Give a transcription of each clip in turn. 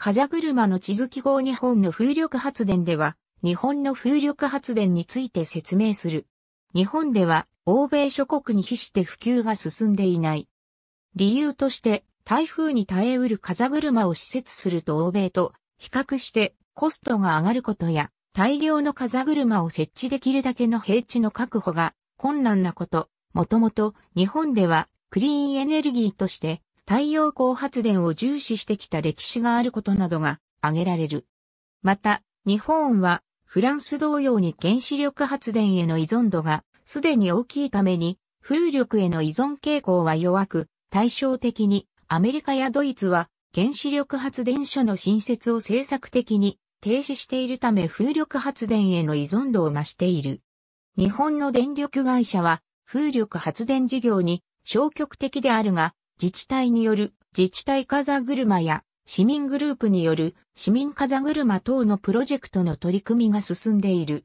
風車の地図記号日本の風力発電では、日本の風力発電について説明する。日本では、欧米諸国に比して普及が進んでいない。理由として、台風に耐えうる風車を施設すると欧米と比較してコストが上がることや、大量の風車を設置できるだけの平地の確保が困難なこと、もともと日本ではクリーンエネルギーとして太陽光発電を重視してきた歴史があることなどが挙げられる。また、日本はフランス同様に原子力発電への依存度がすでに大きいために、風力への依存傾向は弱く、対照的にアメリカやドイツは原子力発電所の新設を政策的に停止しているため風力発電への依存度を増している。日本の電力会社は風力発電事業に消極的であるが、自治体による自治体風車や市民グループによる市民風車等のプロジェクトの取り組みが進んでいる。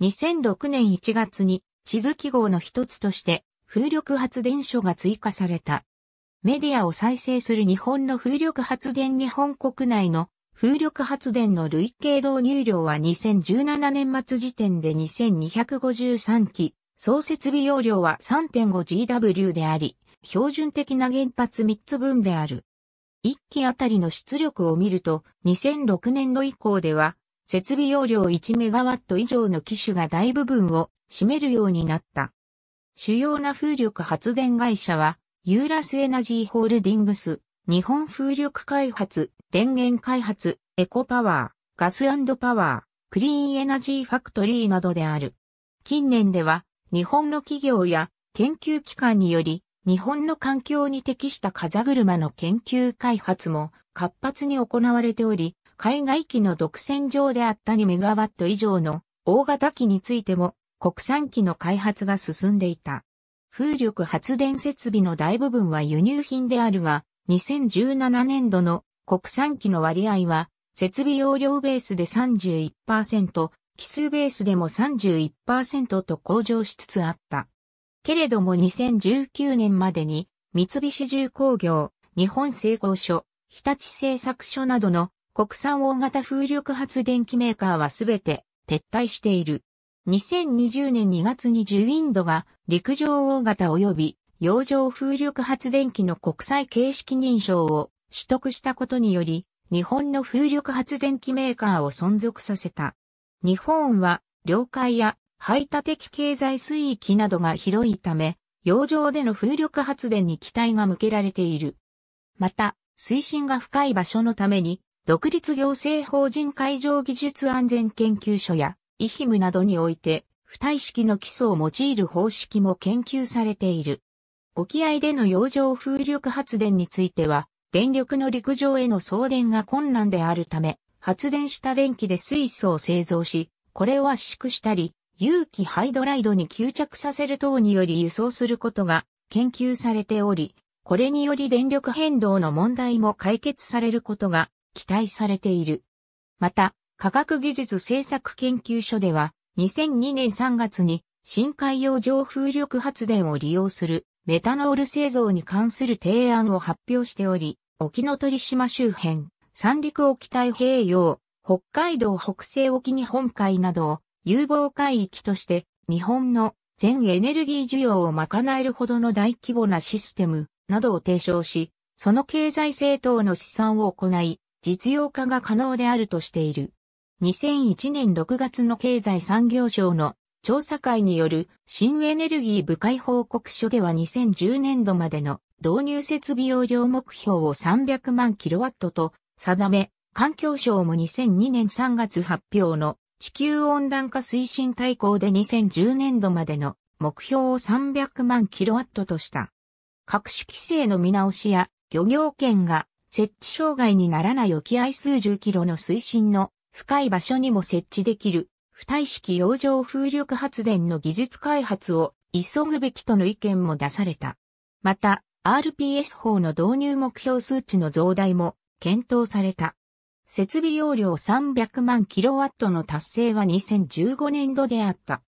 2006年1月に地図記号の一つとして風力発電所が追加された。メディアを再生する日本の風力発電日本国内の風力発電の累計導入量は2017年末時点で2253基、総設備容量は 3.5GW であり、標準的な原発3つ分である。1機あたりの出力を見ると、2006年度以降では、設備容量1メガワット以上の機種が大部分を占めるようになった。主要な風力発電会社は、ユーラスエナジーホールディングス、日本風力開発、電源開発、エコパワー、ガスパワー、クリーンエナジーファクトリーなどである。近年では、日本の企業や研究機関により、日本の環境に適した風車の研究開発も活発に行われており、海外機の独占上であった2メガワット以上の大型機についても国産機の開発が進んでいた。風力発電設備の大部分は輸入品であるが、2017年度の国産機の割合は、設備容量ベースで31%、奇数ベースでも31%と向上しつつあった。けれども2019年までに、三菱重工業、日本製鋼所、日立製作所などの国産大型風力発電機メーカーはすべて撤退している。2020年2月にジュウィンドが陸上大型及び洋上風力発電機の国際形式認証を取得したことにより、日本の風力発電機メーカーを存続させた。日本は領海や排他的経済水域などが広いため、洋上での風力発電に期待が向けられている。また、水深が深い場所のために、独立行政法人海上技術安全研究所や、イヒムなどにおいて、不対式の基礎を用いる方式も研究されている。沖合での洋上風力発電については、電力の陸上への送電が困難であるため、発電した電気で水素を製造し、これを圧縮したり、有機ハイドライドに吸着させる等により輸送することが研究されており、これにより電力変動の問題も解決されることが期待されている。また、科学技術政策研究所では、2002年3月に深海洋上風力発電を利用するメタノール製造に関する提案を発表しており、沖ノ鳥島周辺、三陸沖太平洋、北海道北西沖日本海などを有望海域として日本の全エネルギー需要を賄えるほどの大規模なシステムなどを提唱し、その経済政党の試算を行い、実用化が可能であるとしている。2001年6月の経済産業省の調査会による新エネルギー部会報告書では2010年度までの導入設備容量目標を300万キロワットと定め、環境省も2002年3月発表の地球温暖化推進大綱で2010年度までの目標を300万キロワットとした。各種規制の見直しや漁業権が設置障害にならない沖合数十キロの推進の深い場所にも設置できる不対式洋上風力発電の技術開発を急ぐべきとの意見も出された。また、RPS 法の導入目標数値の増大も検討された。設備容量300万キロワットの達成は2015年度であった。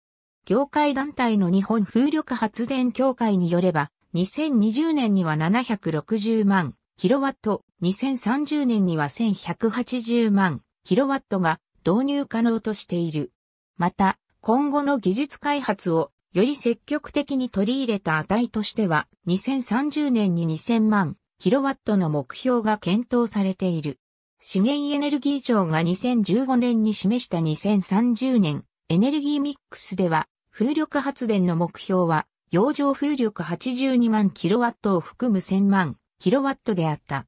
業界団体の日本風力発電協会によれば、2020年には760万キロワット、2030年には1180万キロワットが導入可能としている。また、今後の技術開発をより積極的に取り入れた値としては、2030年に2000万キロワットの目標が検討されている。資源エネルギー庁が2015年に示した2030年エネルギーミックスでは風力発電の目標は洋上風力82万キロワットを含む1000万キロワットであった。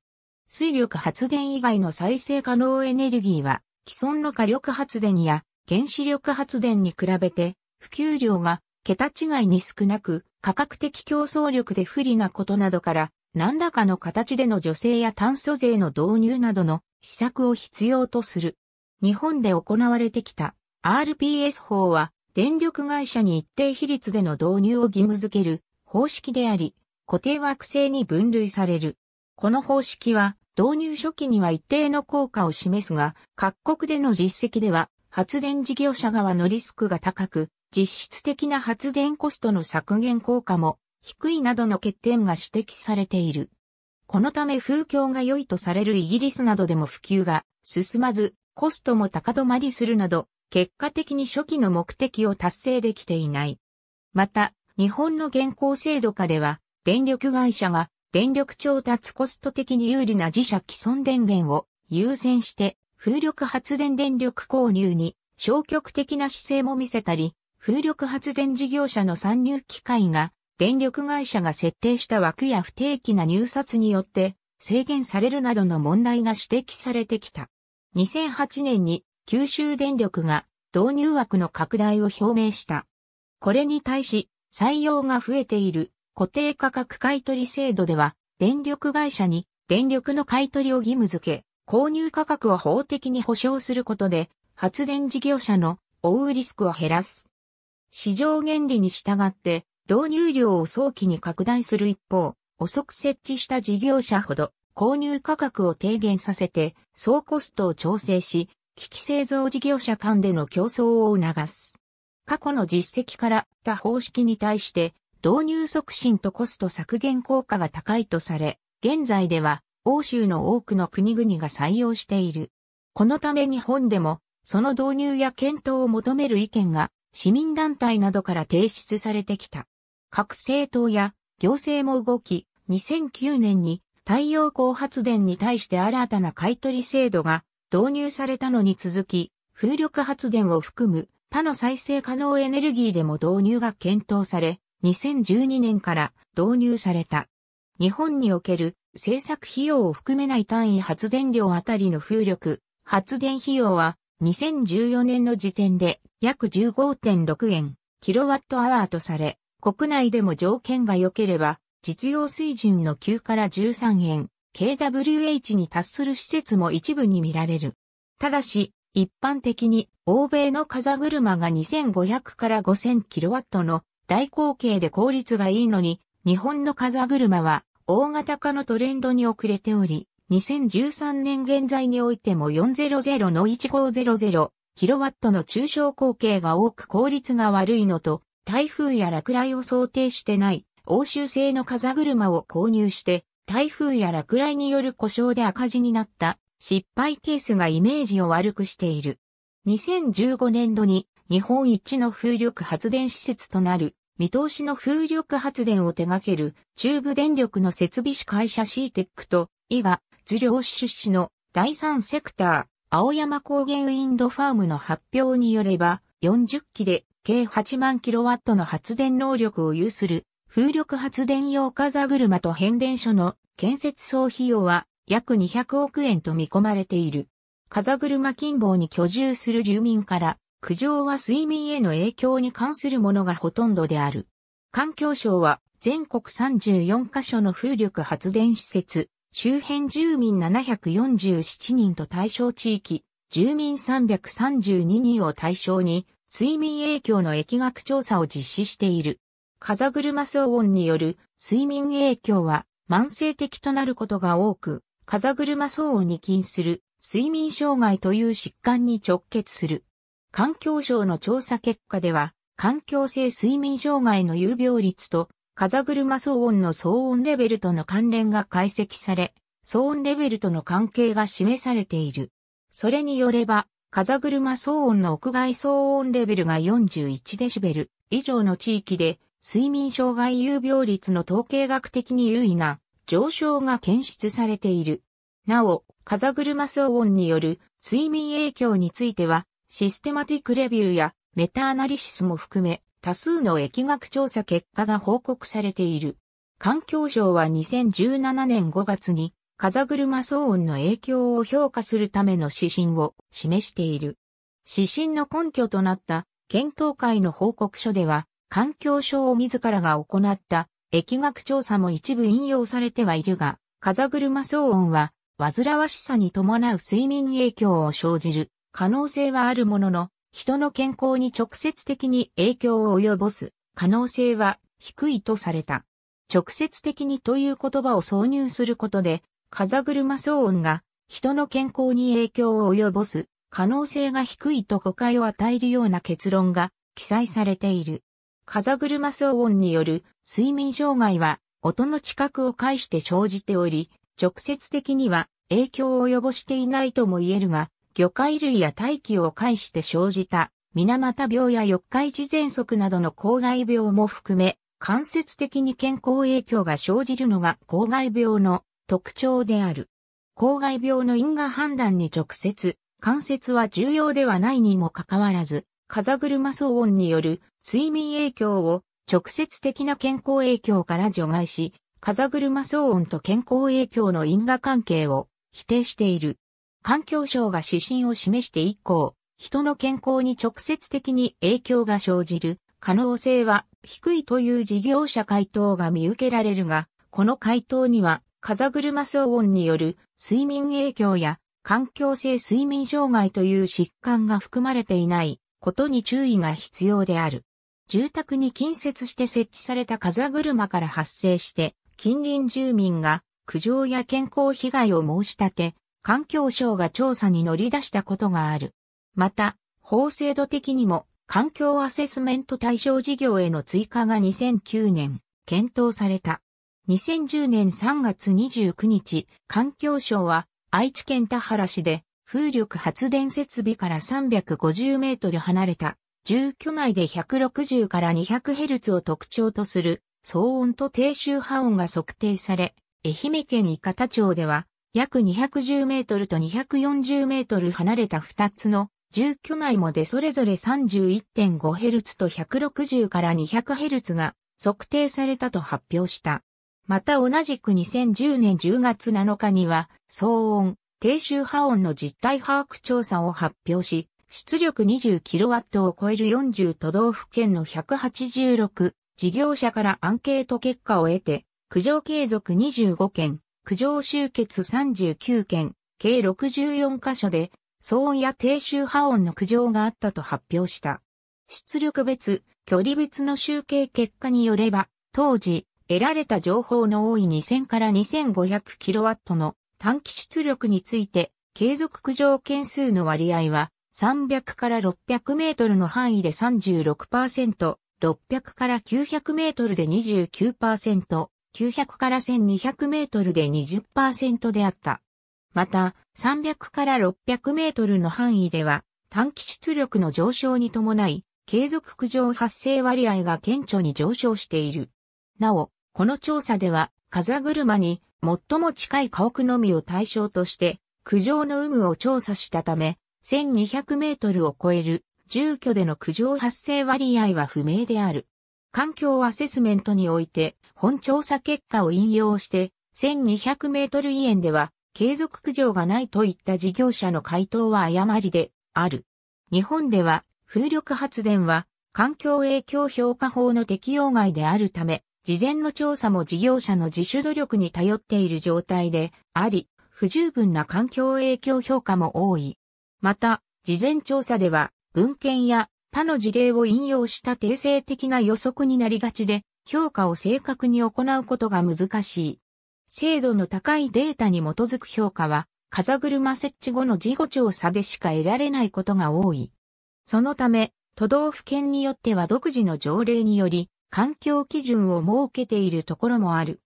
水力発電以外の再生可能エネルギーは既存の火力発電や原子力発電に比べて普及量が桁違いに少なく価格的競争力で不利なことなどから何らかの形での助成や炭素税の導入などの施策を必要とする。日本で行われてきた RPS 法は電力会社に一定比率での導入を義務付ける方式であり、固定惑星に分類される。この方式は導入初期には一定の効果を示すが、各国での実績では発電事業者側のリスクが高く、実質的な発電コストの削減効果も低いなどの欠点が指摘されている。このため風況が良いとされるイギリスなどでも普及が進まず、コストも高止まりするなど、結果的に初期の目的を達成できていない。また、日本の現行制度下では、電力会社が電力調達コスト的に有利な自社既存電源を優先して風力発電電力購入に消極的な姿勢も見せたり、風力発電事業者の参入機会が電力会社が設定した枠や不定期な入札によって制限されるなどの問題が指摘されてきた。2008年に九州電力が導入枠の拡大を表明した。これに対し採用が増えている固定価格買取制度では電力会社に電力の買取を義務付け、購入価格を法的に保障することで発電事業者の追うリスクを減らす。市場原理に従って導入量を早期に拡大する一方、遅く設置した事業者ほど購入価格を低減させて、総コストを調整し、機器製造事業者間での競争を促す。過去の実績から他方式に対して導入促進とコスト削減効果が高いとされ、現在では欧州の多くの国々が採用している。このため日本でもその導入や検討を求める意見が市民団体などから提出されてきた。各政党や行政も動き、2009年に太陽光発電に対して新たな買取制度が導入されたのに続き、風力発電を含む他の再生可能エネルギーでも導入が検討され、2012年から導入された。日本における政策費用を含めない単位発電量あたりの風力発電費用は2014年の時点で約15.6円キロワットアワーとされ、国内でも条件が良ければ、実用水準の9から13円、KWH に達する施設も一部に見られる。ただし、一般的に欧米の風車が2500から5000キロワットの大口径で効率がいいのに、日本の風車は大型化のトレンドに遅れており、2013年現在においても400の1500キロワットの中小口径が多く効率が悪いのと、台風や落雷を想定してない欧州製の風車を購入して、台風や落雷による故障で赤字になった失敗ケースがイメージを悪くしている。2015年度に日本一の風力発電施設となる見通しの風力発電を手掛ける中部電力の設備士会社シーテックと伊賀、鶴領市出資の第三セクター青山高原ウィンドファームの発表によれば40機で計8万キロワットの発電能力を有する風力発電用風車と変電所の建設総費用は約200億円と見込まれている。風車近傍に居住する住民から苦情は睡眠への影響に関するものがほとんどである。環境省は全国34カ所の風力発電施設、周辺住民747人と対象地域、住民332人を対象に睡眠影響の疫学調査を実施している。風車騒音による睡眠影響は慢性的となることが多く、風車騒音に起因する睡眠障害という疾患に直結する。環境省の調査結果では、環境性睡眠障害の有病率と風車騒音の騒音レベルとの関連が解析され、騒音レベルとの関係が示されている。それによれば、風車騒音の屋外騒音レベルが41デシベル以上の地域で、睡眠障害有病率の統計学的に優位な上昇が検出されている。なお、風車騒音による睡眠影響については、システマティックレビューやメタアナリシスも含め、多数の疫学調査結果が報告されている。環境省は2017年5月に風車騒音の影響を評価するための指針を示している。指針の根拠となった検討会の報告書では、環境省を自らが行った疫学調査も一部引用されてはいるが、風車騒音は、煩わしさに伴う睡眠影響を生じる可能性はあるものの、人の健康に直接的に影響を及ぼす可能性は低いとされた。直接的にという言葉を挿入することで、風車騒音が人の健康に影響を及ぼす可能性が低いと誤解を与えるような結論が記載されている。風車騒音による睡眠障害は音の知覚を介して生じており、直接的には影響を及ぼしていないとも言えるが、魚介類や大気を介して生じた水俣病や四日市喘息などの公害病も含め、間接的に健康影響が生じるのが公害病の特徴である。公害病の因果判断に直接、関節は重要ではないにもかかわらず、風車騒音による睡眠影響を直接的な健康影響から除外し、風車騒音と健康影響の因果関係を否定している。環境省が指針を示して以降、人の健康に直接的に影響が生じる可能性は低いという事業者回答が見受けられるが、この回答には風車騒音による睡眠影響や環境性睡眠障害という疾患が含まれていないことに注意が必要である。住宅に近接して設置された風車から発生して近隣住民が苦情や健康被害を申し立て、環境省が調査に乗り出したことがある。また、法制度的にも環境アセスメント対象事業への追加が2009年検討された。2010年3月29日、環境省は愛知県田原市で風力発電設備から350メートル離れた住居内で160から200ヘルツを特徴とする騒音と低周波音が測定され、愛媛県伊方町では約210メートルと240メートル離れた2つの住居内もでそれぞれ3 1 5ルツと160から2 0 0ルツが測定されたと発表した。また同じく2010年10月7日には、騒音、低周波音の実態把握調査を発表し、出力 20kW を超える40都道府県の186事業者からアンケート結果を得て、苦情継続25件、苦情集結39件、計64カ所で、騒音や低周波音の苦情があったと発表した。出力別、距離別の集計結果によれば、当時、得られた情報の多い2000から 2500kW の短期出力について、継続苦情件数の割合は、300から600メートルの範囲で36%、600から900メートルで29%、900から1200メートルで20%であった。また、300から600メートルの範囲では、短期出力の上昇に伴い、継続苦情発生割合が顕著に上昇している。なお、この調査では、風車に最も近い家屋のみを対象として、苦情の有無を調査したため、1200メートルを超える住居での苦情発生割合は不明である。環境アセスメントにおいて、本調査結果を引用して、1200メートル以円では、継続苦情がないといった事業者の回答は誤りである。日本では、風力発電は、環境影響評価法の適用外であるため、事前の調査も事業者の自主努力に頼っている状態であり、不十分な環境影響評価も多い。また、事前調査では、文献や他の事例を引用した定性的な予測になりがちで、評価を正確に行うことが難しい。精度の高いデータに基づく評価は、風車設置後の事後調査でしか得られないことが多い。そのため、都道府県によっては独自の条例により、環境基準を設けているところもある。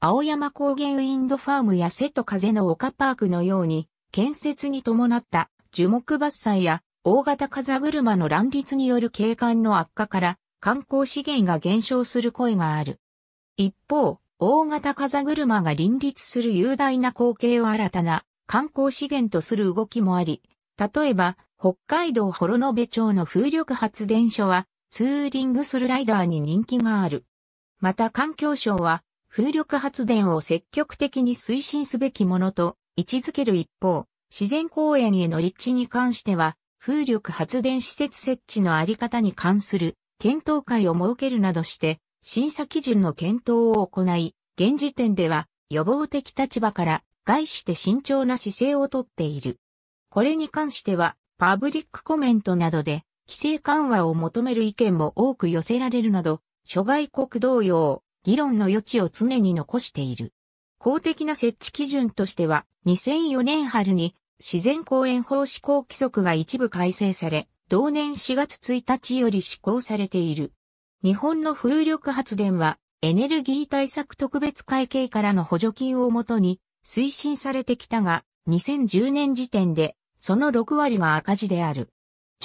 青山高原ウィンドファームや瀬戸風の丘パークのように、建設に伴った樹木伐採や大型風車の乱立による景観の悪化から観光資源が減少する声がある。一方、大型風車が林立する雄大な光景を新たな観光資源とする動きもあり、例えば北海道幌延町の風力発電所はツーリングするライダーに人気がある。また環境省は風力発電を積極的に推進すべきものと位置づける一方、自然公園への立地に関しては、風力発電施設設置のあり方に関する検討会を設けるなどして、審査基準の検討を行い、現時点では予防的立場から外して慎重な姿勢をとっている。これに関しては、パブリックコメントなどで規制緩和を求める意見も多く寄せられるなど、諸外国同様、議論の余地を常に残している。公的な設置基準としては、2004年春に自然公園法施行規則が一部改正され、同年4月1日より施行されている。日本の風力発電は、エネルギー対策特別会計からの補助金をもとに推進されてきたが、2010年時点で、その6割が赤字である。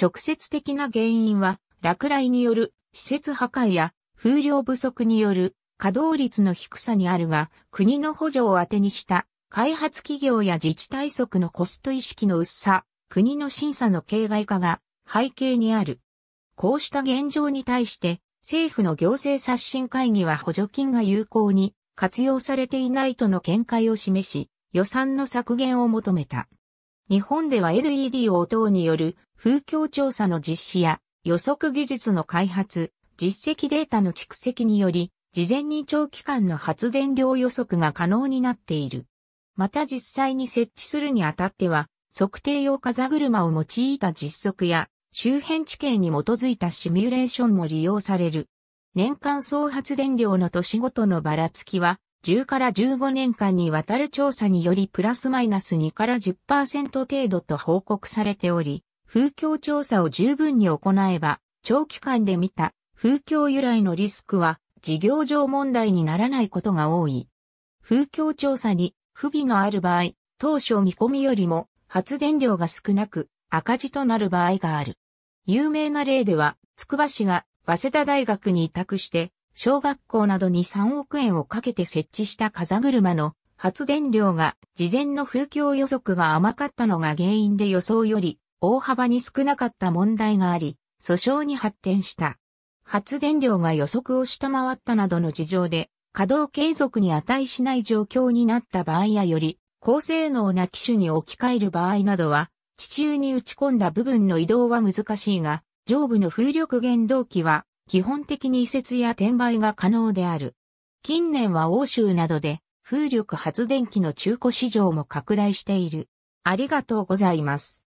直接的な原因は、落雷による施設破壊や風量不足による稼働率の低さにあるが、国の補助を当てにした開発企業や自治体側のコスト意識の薄さ、国の審査の形骸化が背景にある。こうした現状に対して、政府の行政刷新会議は補助金が有効に活用されていないとの見解を示し、予算の削減を求めた。日本では LED を等による風況調査の実施や予測技術の開発、実績データの蓄積により、事前に長期間の発電量予測が可能になっている。また実際に設置するにあたっては、測定用風車を用いた実測や、周辺地形に基づいたシミュレーションも利用される。年間総発電量の年ごとのばらつきは10から15年間にわたる調査によりプラスマイナス2から10%程度と報告されており、風況調査を十分に行えば、長期間で見た風況由来のリスクは事業上問題にならないことが多い。風況調査に不備のある場合、当初見込みよりも発電量が少なく赤字となる場合がある。有名な例では、つくば市が早稲田大学に委託して小学校などに3億円をかけて設置した風車の発電量が事前の風況予測が甘かったのが原因で予想より大幅に少なかった問題があり、訴訟に発展した。発電量が予測を下回ったなどの事情で稼働継続に値しない状況になった場合やより高性能な機種に置き換える場合などは地中に打ち込んだ部分の移動は難しいが、上部の風力原動機は基本的に移設や転売が可能である。近年は欧州などで風力発電機の中古市場も拡大している。ありがとうございます。